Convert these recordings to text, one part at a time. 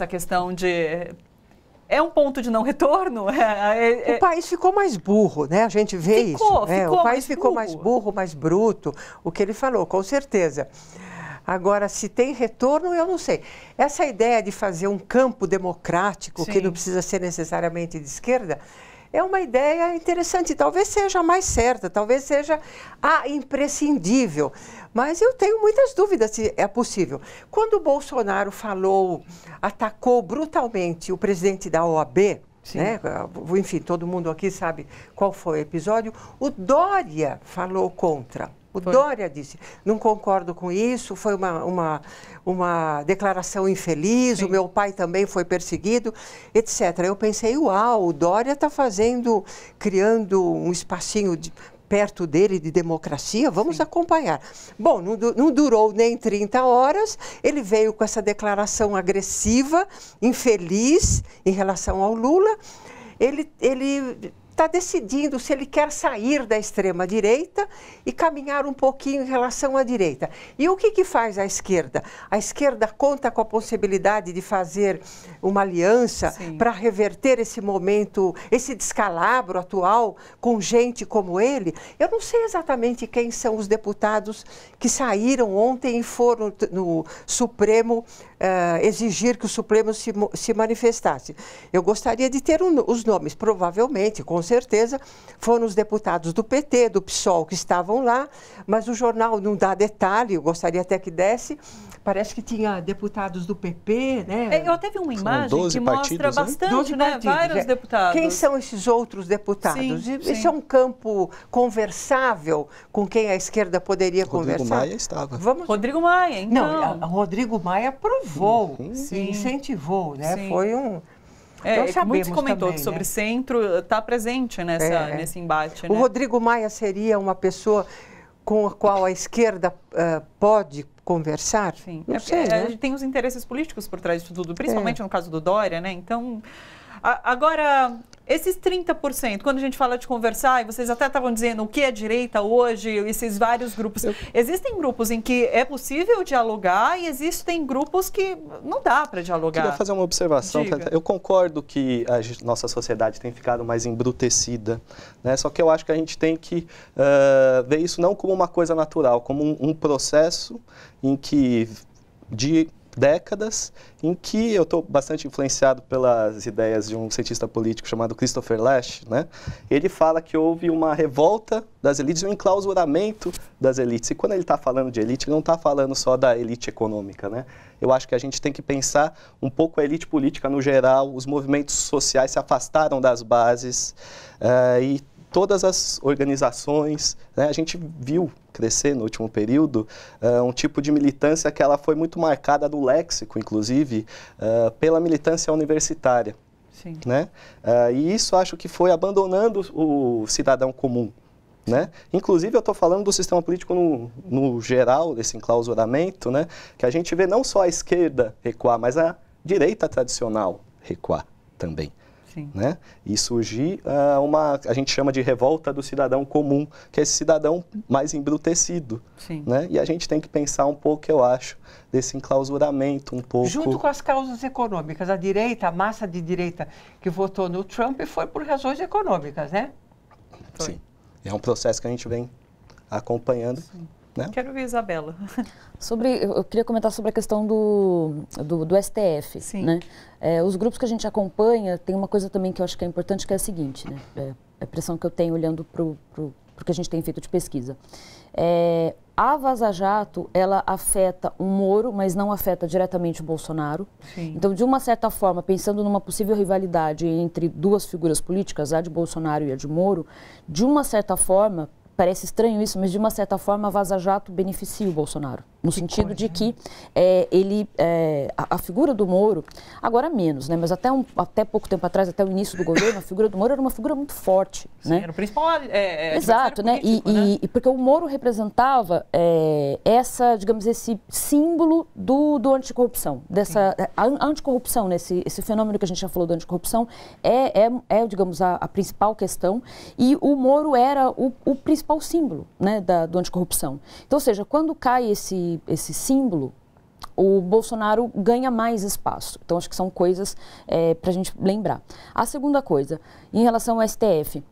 Essa questão de é um ponto de não retorno. É, é, é, o país ficou mais burro, né? A gente vê ficou, isso. Né? Ficou é, o país mais ficou burro. mais burro, mais bruto. O que ele falou, com certeza. Agora, se tem retorno, eu não sei. Essa ideia de fazer um campo democrático, Sim. que não precisa ser necessariamente de esquerda, é uma ideia interessante. Talvez seja mais certa, talvez seja a imprescindível. Mas eu tenho muitas dúvidas se é possível. Quando o Bolsonaro falou, atacou brutalmente o presidente da OAB, né? enfim, todo mundo aqui sabe qual foi o episódio, o Dória falou contra. O foi. Dória disse: não concordo com isso, foi uma, uma, uma declaração infeliz, Sim. o meu pai também foi perseguido, etc. Eu pensei: uau, o Dória está fazendo, criando um espacinho de, perto dele de democracia, vamos Sim. acompanhar. Bom, não, não, durou nem 30 horas, ele veio com essa declaração agressiva, infeliz em relação ao Lula. Ele, ele está decidindo se ele quer sair da extrema direita e caminhar um pouquinho em relação à direita. E o que, que faz a esquerda? A esquerda conta com a possibilidade de fazer uma aliança para reverter esse momento, esse descalabro atual com gente como ele. Eu não sei exatamente quem são os deputados que saíram ontem e foram no Supremo uh, exigir que o Supremo se, se manifestasse. Eu gostaria de ter um, os nomes, provavelmente, com certeza, foram os deputados do PT, do PSOL que estavam lá, mas o jornal não dá detalhe, eu gostaria até que desse. Parece que tinha deputados do PP, né? É, eu até vi uma imagem que mostra partidos, né? bastante, né? Partidos, é. Vários é. deputados. Quem são esses outros deputados? Sim, Isso sim. é um campo conversável com quem a esquerda poderia Rodrigo conversar. Rodrigo Maia estava. Vamos... Rodrigo Maia, então. Não, Rodrigo Maia aprovou incentivou, sim, sim. incentivou, né? Sim. Foi um é, então, é muito comentou também, sobre né? centro, está presente nessa, é, é. nesse embate. O né? Rodrigo Maia seria uma pessoa com a qual a esquerda uh, pode conversar? Sim. Não é, sei, é, né? Tem os interesses políticos por trás de tudo, é. principalmente no caso do Dória, né? Então, a, agora, esses 30%, quando a gente fala de conversar, e vocês até estavam dizendo o que é direita hoje, esses vários grupos. Eu... Existem grupos em que é possível dialogar e existem grupos que não dá para dialogar. Eu queria fazer uma observação. Diga. Eu concordo que a nossa sociedade tem ficado mais embrutecida, né? só que eu acho que a gente tem que uh, ver isso não como uma coisa natural, como um, um processo em que de décadas em que eu estou bastante influenciado pelas ideias de um cientista político chamado Christopher Lash, né? Ele fala que houve uma revolta das elites, um enclausuramento das elites. E quando ele está falando de elite, ele não está falando só da elite econômica, né? Eu acho que a gente tem que pensar um pouco a elite política no geral. Os movimentos sociais se afastaram das bases uh, e todas as organizações. Né? A gente viu crescer no último período uh, um tipo de militância que ela foi muito marcada do léxico, inclusive, uh, pela militância universitária. Sim. Né? Uh, e isso acho que foi abandonando o cidadão comum. Né? Inclusive, eu estou falando do sistema político no, no geral, desse enclausuramento, né? que a gente vê não só a esquerda recuar, mas a direita tradicional recuar também. Sim. Né? E surgir uh, uma, a gente chama de revolta do cidadão comum, que é esse cidadão mais embrutecido. Sim. Né? E a gente tem que pensar um pouco, eu acho, desse enclausuramento um pouco. Junto com as causas econômicas, a direita, a massa de direita que votou no Trump foi por razões econômicas, né? Foi. Sim. É um processo que a gente vem acompanhando. Sim. Né? Quero ver Isabela. Sobre, eu queria comentar sobre a questão do, do, do STF. Sim. Né? É, os grupos que a gente acompanha, tem uma coisa também que eu acho que é importante, que é a seguinte, né? é, a impressão que eu tenho olhando para o que a gente tem feito de pesquisa. É, a Vaza Jato, ela afeta o Moro, mas não afeta diretamente o Bolsonaro. Sim. Então, de uma certa forma, pensando numa possível rivalidade entre duas figuras políticas, a de Bolsonaro e a de Moro, de uma certa forma, Parece estranho isso, mas de uma certa forma Vaza Jato beneficia o Bolsonaro no que sentido coisa, de que é, ele, é, a, a, figura do Moro, agora menos, né, mas até, um, até pouco tempo atrás, até o início do governo, a figura do Moro era uma figura muito forte. Sim, né? era o principal é, é Exato, né? Político, né? e, né? E, porque o Moro representava é, essa, digamos, esse símbolo do, do anticorrupção, dessa é, a, a anticorrupção, né, esse, esse fenômeno que a gente já falou da anticorrupção, é, é, é digamos, a, a, principal questão e o Moro era o, o principal símbolo né, da, do anticorrupção. Então, ou seja, quando cai esse esse, símbolo, o Bolsonaro ganha mais espaço. Então, acho que são coisas é, para a gente lembrar. A segunda coisa, em relação ao STF.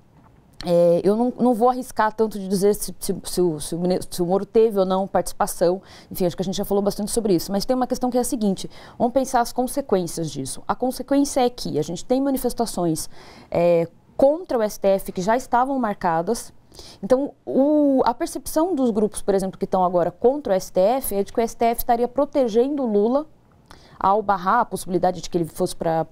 É, eu não, não, vou arriscar tanto de dizer se, se, se, o, se, o, se o Moro teve ou não participação. Enfim, acho que a gente já falou bastante sobre isso. Mas tem uma questão que é a seguinte: vamos pensar as consequências disso. A consequência é que a gente tem manifestações é, contra o STF que já estavam marcadas então, o, a percepção dos grupos, por exemplo, que estão agora contra o STF, é de que o STF estaria protegendo Lula ao barrar a possibilidade de que ele fosse para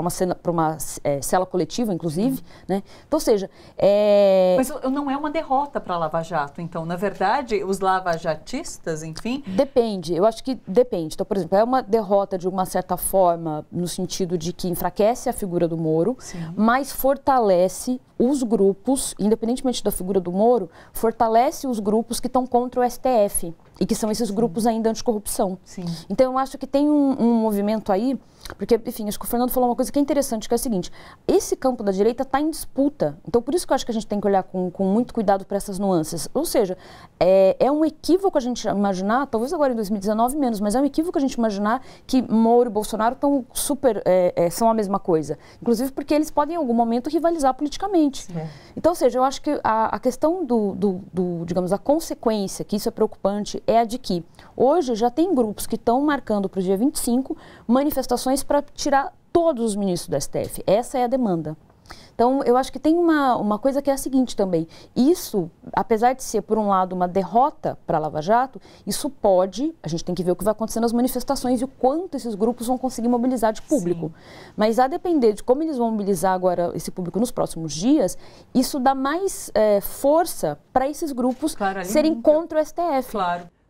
uma, cena, uma é, cela coletiva, inclusive. Uhum. Né? Então, ou seja... É... Mas não é uma derrota para a Lava Jato, então. Na verdade, os lavajatistas, enfim... Depende, eu acho que depende. Então, por exemplo, é uma derrota de uma certa forma, no sentido de que enfraquece a figura do Moro, Sim. mas fortalece os grupos, independentemente da figura do Moro, fortalece os grupos que estão contra o STF e que são esses grupos ainda anticorrupção. Sim. Então eu acho que tem um, um movimento aí porque, enfim, acho que o Fernando falou uma coisa que é interessante, que é a seguinte: esse campo da direita está em disputa. Então, por isso que eu acho que a gente tem que olhar com, com muito cuidado para essas nuances. Ou seja, é, é um equívoco a gente imaginar, talvez agora em 2019 menos, mas é um equívoco a gente imaginar que Moro e Bolsonaro estão super. É, é, são a mesma coisa. Inclusive porque eles podem, em algum momento, rivalizar politicamente. Sim. Então, ou seja, eu acho que a, a questão do, do, do, digamos, a consequência, que isso é preocupante, é a de que hoje já tem grupos que estão marcando para o dia 25 manifestações para tirar todos os ministros do STF. Essa é a demanda. Então, eu acho que tem uma, uma coisa que é a seguinte também. Isso, apesar de ser, por um lado, uma derrota para a Lava Jato, isso pode, a gente tem que ver o que vai acontecer nas manifestações e o quanto esses grupos vão conseguir mobilizar de público. Sim. Mas a depender de como eles vão mobilizar agora esse público nos próximos dias, isso dá mais é, força para esses grupos claro, serem contra o STF. Claro.